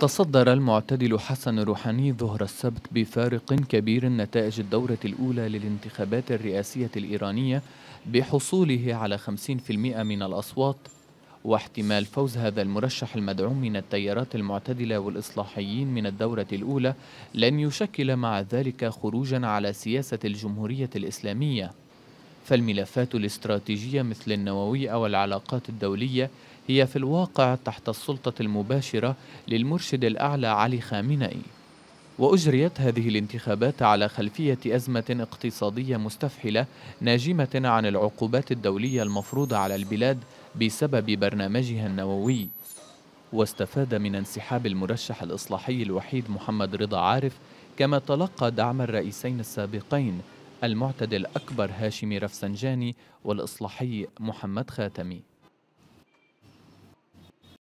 تصدر المعتدل حسن روحاني ظهر السبت بفارق كبير نتائج الدورة الأولى للانتخابات الرئاسية الإيرانية بحصوله على 50% من الأصوات واحتمال فوز هذا المرشح المدعوم من التيارات المعتدلة والإصلاحيين من الدورة الأولى لن يشكل مع ذلك خروجا على سياسة الجمهورية الإسلامية فالملفات الاستراتيجية مثل النووي أو العلاقات الدولية هي في الواقع تحت السلطة المباشرة للمرشد الأعلى علي خامنئي وأجريت هذه الانتخابات على خلفية أزمة اقتصادية مستفحلة ناجمة عن العقوبات الدولية المفروضة على البلاد بسبب برنامجها النووي واستفاد من انسحاب المرشح الإصلاحي الوحيد محمد رضا عارف كما تلقى دعم الرئيسين السابقين المعتدل أكبر هاشمي رفسنجاني والإصلاحي محمد خاتمي